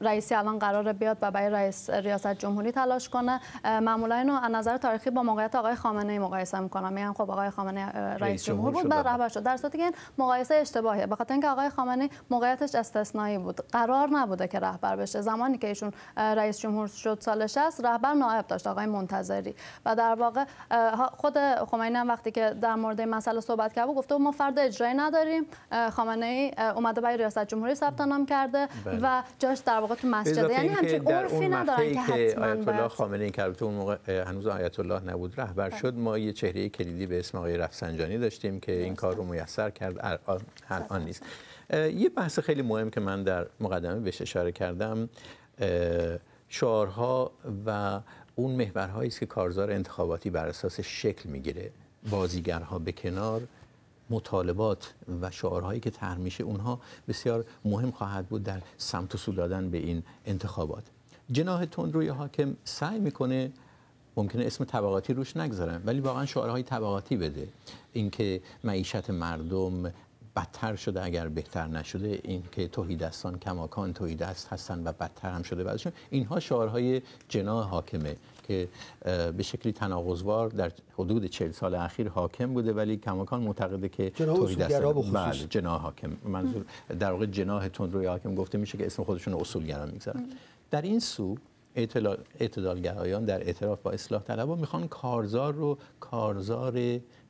رئیسی الان قراره بیاد و برای رئیس ریاست ریاست جمهوری تلاش کنه معمولا اینو از نظر تاریخی با موقعیت آقای خامنه ای مقایسه میکنم میگم خب آقای خامنه رئیس, جمهور, بود بعد رهبر شد در صورتی که این مقایسه اشتباهیه به خاطر اینکه آقای خامنه موقعیتش استثنایی بود قرار نبوده که رهبر بشه زمانی که ایشون رئیس جمهور شد سال 60 رهبر نائب داشت آقای منتظری و در واقع خود خمینی هم وقتی که در مورد این مسئله صحبت کرد گفته ما فرد اجرایی نداریم خامنه ای اومده برای ریاست جمهوری ثبت نام کرده بله. و جاش در واقع تو مسجد یعنی همچین عرفی ندارن که که آیت الله خامنه این که اون موقع هنوز آیت الله نبود رهبر بله. شد ما یه چهره کلیدی به اسم آقای رفسنجانی داشتیم که این کار رو میسر کرد الان بله. نیست یه بحث خیلی مهم که من در مقدمه بهش اشاره کردم شعارها و اون محورهایی است که کارزار انتخاباتی بر اساس شکل میگیره بازیگرها به کنار مطالبات و شعارهایی که ترمیشه میشه اونها بسیار مهم خواهد بود در سمت و سو دادن به این انتخابات جناه تندروی حاکم سعی میکنه ممکنه اسم طبقاتی روش نگذارن ولی واقعا شعارهای طبقاتی بده اینکه معیشت مردم بدتر شده اگر بهتر نشده اینکه توحید دستان کماکان توحید دست هستن و بدتر هم شده بعدشون اینها شعارهای جناح حاکمه که به شکلی تناقضوار در حدود 40 سال اخیر حاکم بوده ولی کماکان معتقده که تو دستان بله جناح حاکم منظور در واقع جناح تندروی حاکم گفته میشه که اسم خودشون اصولگرا میگذارن در این سو اعتدالگرایان در اعتراف با اصلاح طلبان میخوان کارزار رو کارزار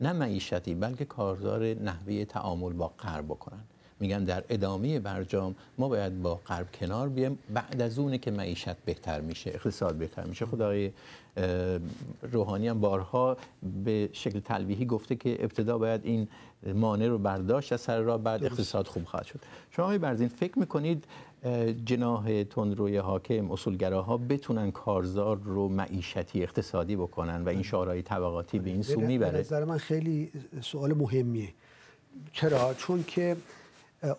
نه معیشتی بلکه کارزار نحوه تعامل با غرب بکنن میگن در ادامه برجام ما باید با غرب کنار بیایم بعد از اونه که معیشت بهتر میشه اقتصاد بهتر میشه خدای روحانی هم بارها به شکل تلویحی گفته که ابتدا باید این مانع رو برداشت از سر را بعد اقتصاد خوب خواهد شد شما آقای برزین فکر میکنید جناح تندروی حاکم اصولگراها بتونن کارزار رو معیشتی اقتصادی بکنن و این شعارهای طبقاتی به این سو میبره من خیلی سوال مهمیه چرا چون که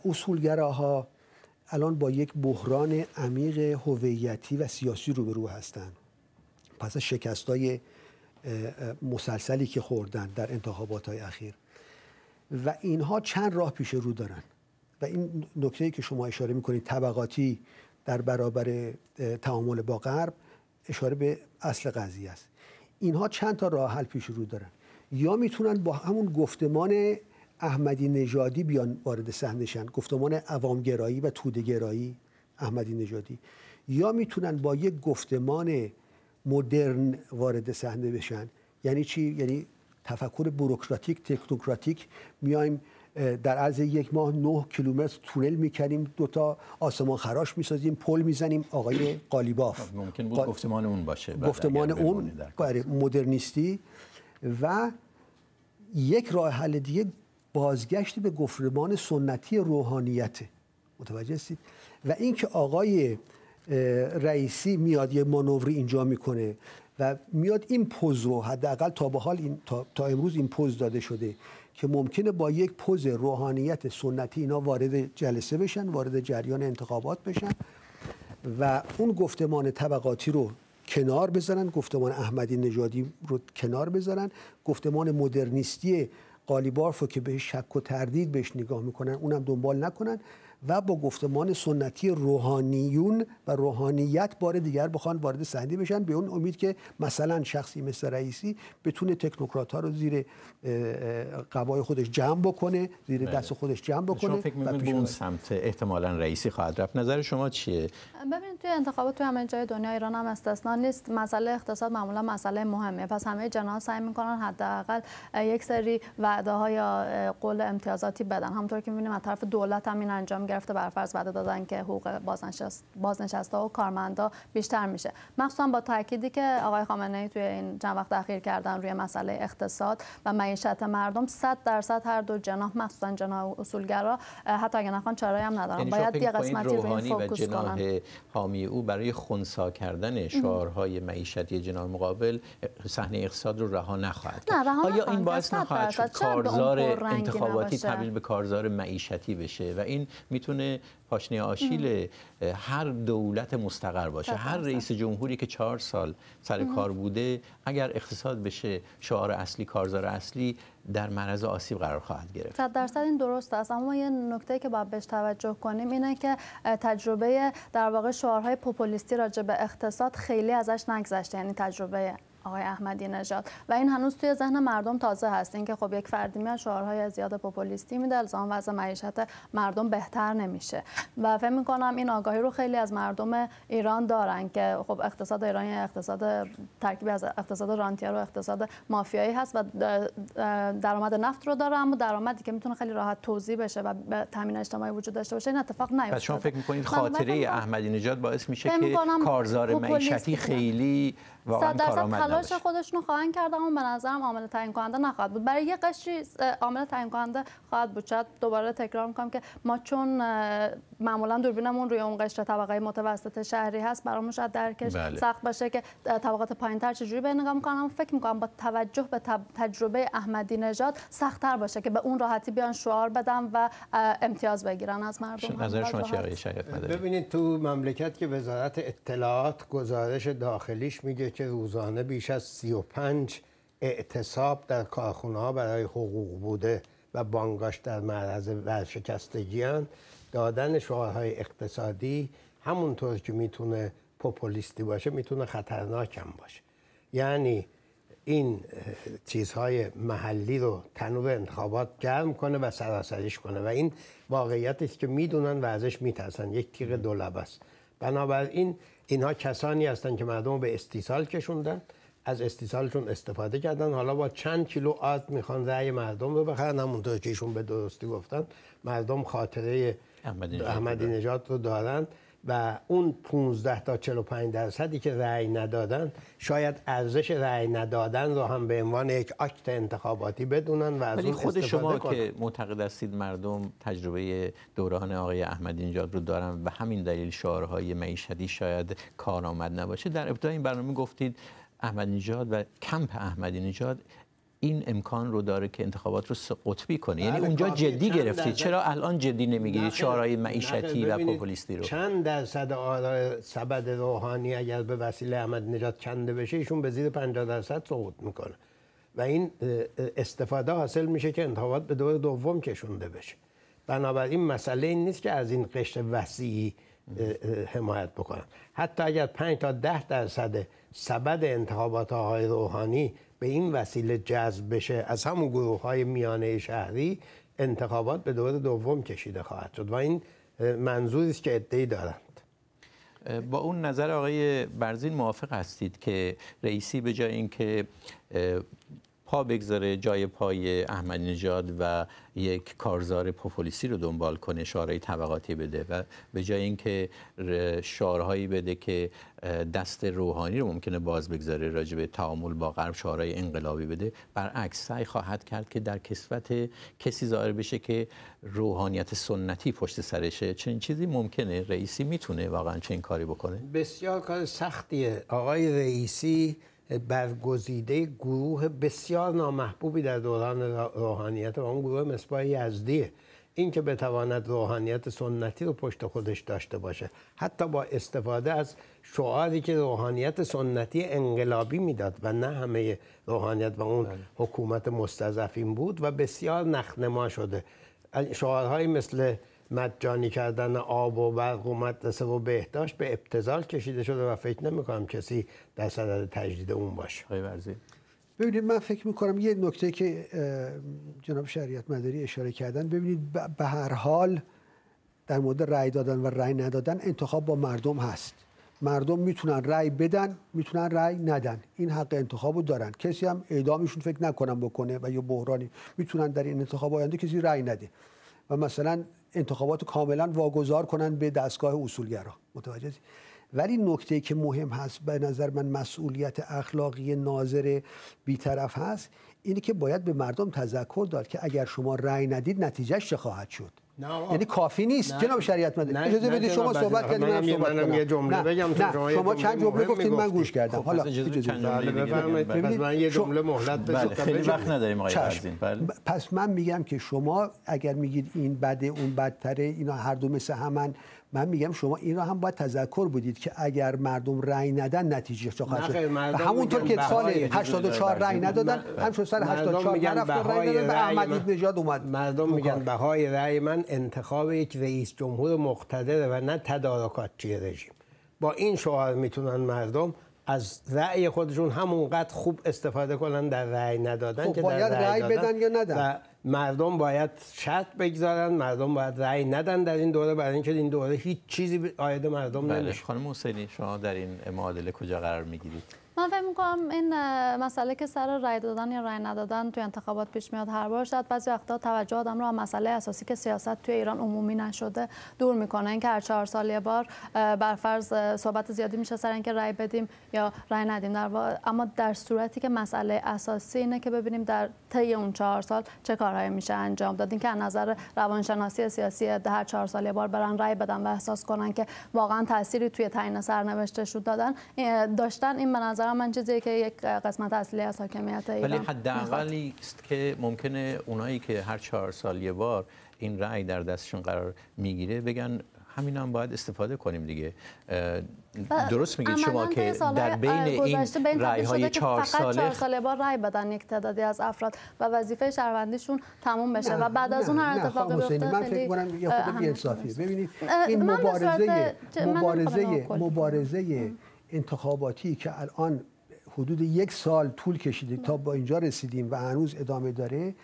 اصولگراها الان با یک بحران عمیق هویتی و سیاسی روبرو هستند پس از شکستای مسلسلی که خوردن در انتخابات های اخیر و اینها چند راه پیش رو دارن و این نکته که شما اشاره میکنید طبقاتی در برابر تعامل با غرب اشاره به اصل قضیه است اینها چند تا راه حل پیش رو دارن یا میتونن با همون گفتمان احمدی نژادی بیان وارد صحنه شن گفتمان عوامگرایی و تودهگرایی احمدی نژادی یا میتونن با یک گفتمان مدرن وارد صحنه بشن یعنی چی یعنی تفکر بوروکراتیک تکنوکراتیک میایم در عرض یک ماه نه کیلومتر تونل میکنیم دو تا آسمان خراش میسازیم پل میزنیم آقای قالیباف خب، ممکن بود گفتمان اون باشه گفتمان اون بله، مدرنیستی و یک راه حل دیگه بازگشت به گفتمان سنتی روحانیت متوجه هستید و اینکه آقای رئیسی میاد یه مانوری اینجا میکنه و میاد این پوز رو حداقل تا به حال این تا, تا امروز این پوز داده شده که ممکنه با یک پوز روحانیت سنتی اینا وارد جلسه بشن وارد جریان انتخابات بشن و اون گفتمان طبقاتی رو کنار بذارن گفتمان احمدی نژادی رو کنار بذارن گفتمان مدرنیستی قالی رو که بهش شک و تردید بهش نگاه میکنن اونم دنبال نکنن و با گفتمان سنتی روحانیون و روحانیت بار دیگر بخوان وارد صحنه بشن به اون امید که مثلا شخصی مثل رئیسی بتونه تکنوکرات ها رو زیر قوای خودش جمع بکنه زیر بله. دست خودش جمع بکنه شما فکر و اون سمت احتمالا رئیسی خواهد رفت نظر شما چیه ببینید توی انتخابات توی همه جای دنیا ایران هم استثنا نیست مسئله اقتصاد معمولا مسئله مهمه پس همه جناح سعی میکنن حداقل یک سری وعده ها یا قول امتیازاتی بدن همونطور که میبینیم از طرف دولت هم این انجام گرفته بر فرض وعده دادن که حقوق بازنشست بازنشسته و کارمندا بیشتر میشه مخصوصا با تأکیدی که آقای خامنه ای توی این چند وقت اخیر کردن روی مسئله اقتصاد و معیشت مردم 100 درصد هر دو جناح مخصوصا جناح اصولگرا حتی اگه نخوان چرایی هم ندارن یعنی باید یه قسمتی روی این فوکوس و جناح حامی او برای خونسا کردن شعارهای معیشتی جناح مقابل صحنه اقتصاد رو رها نخواهد نه رها آیا این باعث نخواهد شد کارزار انتخاباتی تبدیل به کارزار معیشتی بشه و این میتونه پاشنه آشیل هر دولت مستقر باشه هر رئیس جمهوری که چهار سال سر کار بوده اگر اقتصاد بشه شعار اصلی کارزار اصلی در معرض آسیب قرار خواهد گرفت صد درصد این درست است اما یه نکته که باید بهش توجه کنیم اینه که تجربه در واقع شعارهای پوپولیستی راجع به اقتصاد خیلی ازش نگذشته یعنی تجربه آقای احمدی نژاد و این هنوز توی ذهن مردم تازه هست اینکه خب یک فردی میاد شعارهای زیاد پوپولیستی میده الزام وضع معیشت مردم بهتر نمیشه و فکر میکنم این آگاهی رو خیلی از مردم ایران دارن که خب اقتصاد ایران اقتصاد ترکیبی از اقتصاد رانتیار و اقتصاد مافیایی هست و درآمد نفت رو داره اما درآمدی که میتونه خیلی راحت توزیع بشه و تامین اجتماعی وجود داشته باشه این اتفاق شما فکر میکنید خاطره احمدی نژاد باعث میشه که کارزار معیشتی خیلی صد درصد تلاش خودشون خواهند کرد اما به نظرم عامل تعیین کننده نخواهد بود برای یه قشری عامل تعیین کننده خواهد بود شاید دوباره تکرار میکنم که ما چون معمولا دوربینمون روی اون قشر طبقه متوسط شهری هست برامون شاید درکش بله. سخت باشه که طبقات پایین‌تر چجوری به نگاه میکنم فکر میکنم با توجه به تجربه احمدی نژاد سختتر باشه که به اون راحتی بیان شعار بدن و امتیاز بگیرن از مردم نظر شما چیه ببینید تو مملکت که وزارت اطلاعات گزارش داخلیش میگه که روزانه بیش از 35 اعتصاب در کارخونه برای حقوق بوده و بانگاش در معرض ورشکستگی دادن شعارهای اقتصادی همونطور که میتونه پوپولیستی باشه میتونه خطرناک هم باشه یعنی این چیزهای محلی رو تنور انتخابات گرم کنه و سراسریش کنه و این واقعیت است که میدونن و ازش میترسن یک تیغ دو است بنابراین اینها کسانی هستند که مردم رو به استیصال کشوندن از استیصالشون استفاده کردن حالا با چند کیلو آرد میخوان رأی مردم رو بخرن همونطور که ایشون به درستی گفتن مردم خاطره احمدی نژاد رو دارن و اون 15 تا 45 درصدی که رأی ندادن شاید ارزش رأی ندادن رو هم به عنوان یک آکت انتخاباتی بدونن و از خود شما که معتقد هستید مردم تجربه دوران آقای احمدی نژاد رو دارن و همین دلیل شعارهای معیشتی شاید کارآمد نباشه در ابتدای این برنامه گفتید احمدی نژاد و کمپ احمدی نژاد این امکان رو داره که انتخابات رو قطبی کنه یعنی بله، اونجا جدی گرفتی چرا الان جدی نمیگیری چارهای معیشتی و پوپولیستی رو چند درصد آرای سبد روحانی اگر به وسیله احمد نجات کنده بشه ایشون به زیر 50 درصد سقوط میکنه و این استفاده حاصل میشه که انتخابات به دور دوم کشونده بشه بنابراین مسئله این نیست که از این قشر وسیعی حمایت بکنن حتی اگر 5 تا 10 درصد سبد انتخابات آقای روحانی به این وسیله جذب بشه از همون گروه های میانه شهری انتخابات به دور دوم کشیده خواهد شد و این منظوری است که ادعی دارند با اون نظر آقای برزین موافق هستید که رئیسی به جای اینکه با بگذاره جای پای احمد نژاد و یک کارزار پوپولیسی رو دنبال کنه شعارهای طبقاتی بده و به جای اینکه شعارهایی بده که دست روحانی رو ممکنه باز بگذاره راجع به تعامل با غرب شعارهای انقلابی بده برعکس سعی خواهد کرد که در کسوت کسی ظاهر بشه که روحانیت سنتی پشت سرشه چنین چیزی ممکنه رئیسی میتونه واقعا چنین کاری بکنه بسیار کار سختیه آقای رئیسی برگزیده گروه بسیار نامحبوبی در دوران روحانیت و اون گروه مصباح یزدیه این که بتواند روحانیت سنتی رو پشت خودش داشته باشه حتی با استفاده از شعاری که روحانیت سنتی انقلابی میداد و نه همه روحانیت و اون بله. حکومت مستضعفین بود و بسیار نخنما شده شعارهایی مثل مجانی کردن آب و برق و مدرسه و بهداشت به ابتزال کشیده شده و فکر نمیکنم کسی در صدد تجدید اون باشه ببینید من فکر میکنم یه نکته که جناب شریعت مداری اشاره کردن ببینید به هر حال در مورد رأی دادن و رأی ندادن انتخاب با مردم هست مردم میتونن رأی بدن میتونن رأی ندن این حق انتخابو دارن کسی هم اعدامشون فکر نکنم بکنه و یا بحرانی میتونن در این انتخاب آینده کسی رأی نده و مثلا انتخابات کاملا واگذار کنن به دستگاه اصولگرا متوجه ولی نکته که مهم هست به نظر من مسئولیت اخلاقی ناظر بیطرف هست اینه که باید به مردم تذکر داد که اگر شما رأی ندید نتیجهش چه خواهد شد نه یعنی کافی نیست جناب شریعت مدد اجازه بدید شما صحبت کردید من صحبت کردم یه جمله بگم نه. شما, شما چند جمله گفتید من گوش کردم خب، حالا اجازه بله، بفرمایید پس من یه جمله مهلت بدید بله، خیلی وقت نداریم آقای فرزین بله پس من میگم که شما اگر میگید این بده اون بدتره اینا هر دو مثل همن من میگم شما این را هم باید تذکر بودید که اگر مردم رأی ندن نتیجه چه خواهد شد همونطور که سال 84 رأی ندادن همچون سال 84 نرفت رأی ندادن به احمدی نژاد اومد مردم خب. میگن بهای رأی من انتخاب یک رئیس جمهور مقتدر و نه تدارکات چیه رژیم با این شعار میتونن مردم از رأی خودشون همونقدر خوب استفاده کنن در رأی ندادن خب که باید رأی بدن یا ندن مردم باید شرط بگذارن مردم باید رأی ندن در این دوره برای اینکه این دوره هیچ چیزی آید مردم بله. نمیشه خانم حسینی شما در این معادله کجا قرار میگیرید من فکر میکنم این مسئله که سر رای دادن یا رای ندادن توی انتخابات پیش میاد هر بار شاید بعضی وقتا توجه آدم رو مسئله اساسی که سیاست توی ایران عمومی نشده دور میکنه اینکه هر چهار سال یه بار بر فرض صحبت زیادی میشه سر اینکه رای بدیم یا رای ندیم در اما در صورتی که مسئله اساسی اینه که ببینیم در طی اون چهار سال چه کارهایی میشه انجام داد اینکه از نظر روانشناسی سیاسی هر چهار سال یه بار برن رای بدن و احساس کنن که واقعا تأثیری توی تعیین سرنوشتشون دادن داشتن این به نظر من که یک قسمت اصلی از حاکمیت ایران ولی حداقلی است که ممکنه اونایی که هر چهار سال یه بار این رأی در دستشون قرار میگیره بگن همین هم باید استفاده کنیم دیگه درست میگید شما که در بین این رای های چهار ساله چهار ساله بار رای بدن یک تعدادی از افراد و وظیفه شهروندیشون تموم بشه و بعد از اون هر اتفاقی بیفته من فکر کنم یه خود ببینید این مبارزه مبارزه مبارزه انتخاباتی که الان حدود یک سال طول کشیده تا با اینجا رسیدیم و هنوز ادامه داره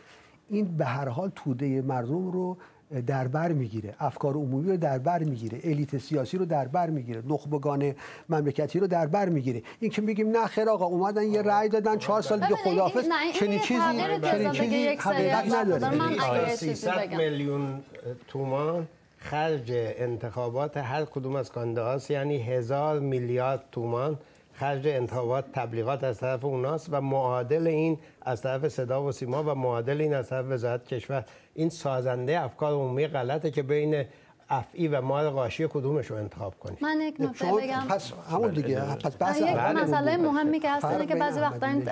این به هر حال توده مردم رو در بر میگیره افکار عمومی رو در بر میگیره الیت سیاسی رو در بر میگیره نخبگان مملکتی رو در بر میگیره این که میگیم نه خیر آقا اومدن یه رأی دادن چهار سال دیگه خداحافظ چنین چیزی چنین چیزی حقیقت نداره 300 میلیون تومان خرج انتخابات هر کدوم از کاندیداست یعنی هزار میلیارد تومان خرج انتخابات تبلیغات از طرف اوناست و معادل این از طرف صدا و سیما و معادل این از طرف وزارت کشور این سازنده افکار عمومی غلطه که بین افعی و مال قاشی کدومش رو انتخاب کنید من یک خب، نکته بگم پس همون بله، دیگه بله، پس بله. یک مسئله مهمی که هست اینه که بعضی وقتا این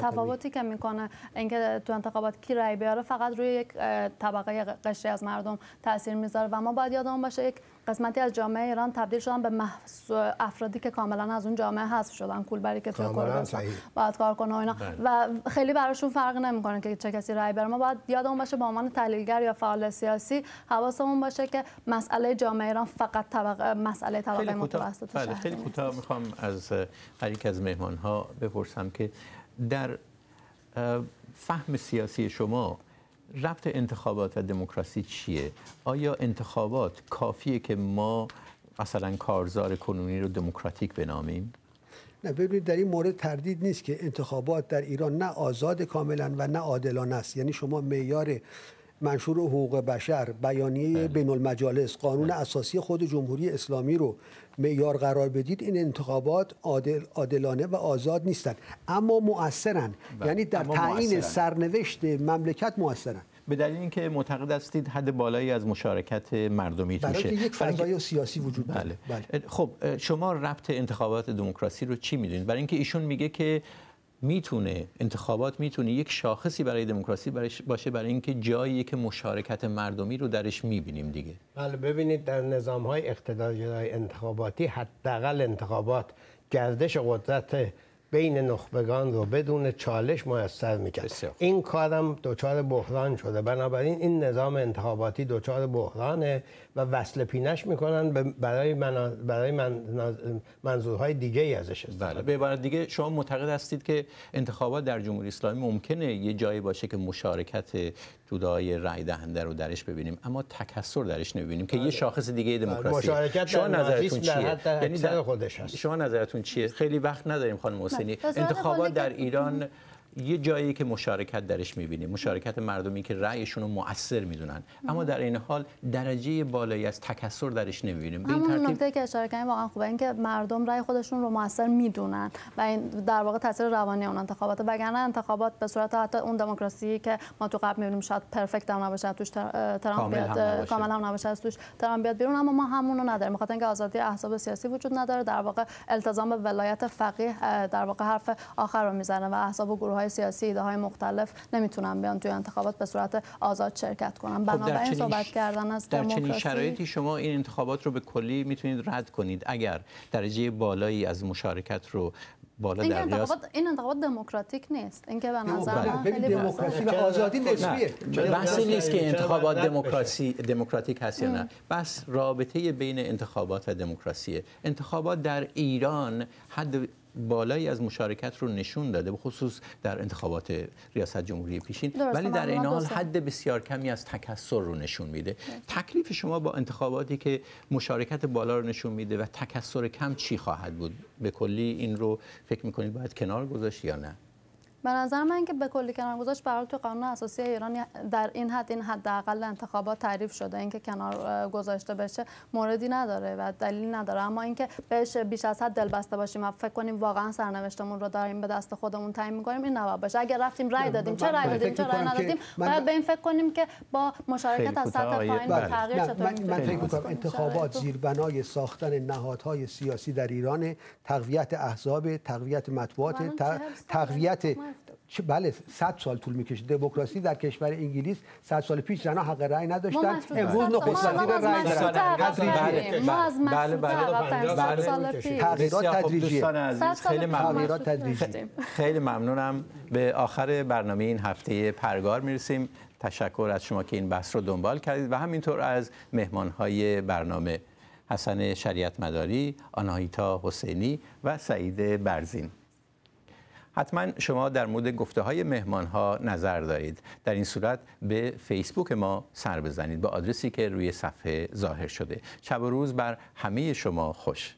تفاوتی که میکنه اینکه تو انتخابات کی رای بیاره فقط روی یک طبقه قشری از مردم تاثیر میذاره و ما باید یادمون باشه یک قسمتی از جامعه ایران تبدیل شدن به افرادی که کاملا از اون جامعه حذف شدن کولبری که توی باید کار کنه و اینا بله. و خیلی براشون فرق نمیکنه که چه کسی رای بره ما باید یادمون باشه به عنوان تحلیلگر یا فعال سیاسی حواسمون باشه که مسئله جامعه ایران فقط طبقه مسئله طبقه متوسط خیلی کوتاه بله، میخوام از هر از مهمان ها بپرسم که در فهم سیاسی شما ربط انتخابات و دموکراسی چیه؟ آیا انتخابات کافیه که ما مثلا کارزار کنونی رو دموکراتیک بنامیم؟ نه ببینید در این مورد تردید نیست که انتخابات در ایران نه آزاد کاملا و نه عادلانه است یعنی شما معیار منشور حقوق بشر بیانیه بله. بین المجالس قانون بله. اساسی خود جمهوری اسلامی رو معیار قرار بدید این انتخابات عادل، عادلانه و آزاد نیستند اما مؤثرن بله. یعنی در تعیین سرنوشت مملکت مؤثرن به دلیل اینکه معتقد هستید حد بالایی از مشارکت مردمی برای میشه یک فضای سیاسی وجود بله. بله. خب شما ربط انتخابات دموکراسی رو چی میدونید برای اینکه ایشون میگه که میتونه انتخابات میتونه یک شاخصی برای دموکراسی باشه برای اینکه جایی که مشارکت مردمی رو درش میبینیم دیگه بله ببینید در نظام های اقتدارگرای انتخاباتی حداقل انتخابات گردش قدرت بین نخبگان رو بدون چالش میسر میکرد این کارم دچار بحران شده بنابراین این نظام انتخاباتی دچار بحرانه و وصل پینش میکنن برای, من... برای من... منظورهای دیگه ای ازش بله به دیگه شما معتقد هستید که انتخابات در جمهوری اسلامی ممکنه یه جایی باشه که مشارکت جدای رای دهنده رو درش ببینیم اما تکثر درش نمیبینیم که یه بله. شاخص دیگه دموکراسی بله، شما نظرتون چیه یعنی خودش هست. شما نظرتون چیه خیلی وقت نداریم خانم حسینی بله، انتخابات در ایران یه جایی که مشارکت درش میبینیم مشارکت مردمی که رأیشون رو مؤثر میدونن اما در این حال درجه بالایی از تکثر درش نمیبینیم به این ترتیب نکته که اشاره کردیم واقعا خوبه اینکه مردم رأی خودشون رو مؤثر میدونن و این در واقع تاثیر روانی اون انتخابات وگرنه انتخابات به صورت حتی اون دموکراسی که ما تو قبل میبینیم شاید پرفکت هم نباشه توش ترامپ بیاد کامل هم نباشه از توش ترامپ بیاد بیرون اما ما همون رو نداریم میخواد اینکه آزادی احزاب سیاسی وجود نداره در واقع التزام به ولایت فقیه در واقع حرف آخر رو میزنه و احزاب و گروه های سیاسی ایده های مختلف نمیتونن بیان توی انتخابات به صورت آزاد شرکت کنن خب بنابراین صحبت کردن از در چنین شرایطی شما این انتخابات رو به کلی میتونید رد کنید اگر درجه بالایی از مشارکت رو بالا این انتخابات این انتخابات دموکراتیک نیست اینکه به نظر بله. من دموکراسی و آزادی نسبیه بحثی نیست که انتخابات دموکراسی دموکراتیک هست یا نه بس رابطه بین انتخابات و دموکراسی انتخابات در ایران حد بالایی از مشارکت رو نشون داده به خصوص در انتخابات ریاست جمهوری پیشین ولی در این حال حد بسیار کمی از تکثر رو نشون میده تکلیف شما با انتخاباتی که مشارکت بالا رو نشون میده و تکثر کم چی خواهد بود به کلی این رو فکر میکنید باید کنار گذاشت یا نه به نظر من که به کلی کنار گذاشت برای تو قانون اساسی ایران در این حد این حداقل انتخابات تعریف شده اینکه کنار گذاشته بشه موردی نداره و دلیل نداره اما اینکه بهش بیش از حد بسته باشیم و فکر کنیم واقعا سرنوشتمون رو داریم به دست خودمون تعیین می‌کنیم این نباید باشه اگر رفتیم رای بله، دادیم چه بله، رای بله. دادیم چه رای ندادیم باید به این فکر کنیم که با مشارکت از سطح پایین تغییر من, فکر انتخابات ساختن نهادهای سیاسی در ایران تقویت احزاب تقویت مطبوعات تقویت خب بله 100 سال طول میکشه دموکراسی در کشور انگلیس 100 سال پیش زنها حق رأی نداشتن امروز نخست وزیر رأی دارن بله بله بله بله, بله. تغییرات تدریجی خیلی ممنون خیلی ممنونم به آخر برنامه این هفته پرگار میرسیم تشکر از شما که این بحث رو دنبال کردید و همینطور از مهمانهای برنامه حسن شریعت مداری، آناهیتا حسینی و سعید برزین حتما شما در مورد گفته های مهمان ها نظر دارید در این صورت به فیسبوک ما سر بزنید با آدرسی که روی صفحه ظاهر شده شب و روز بر همه شما خوش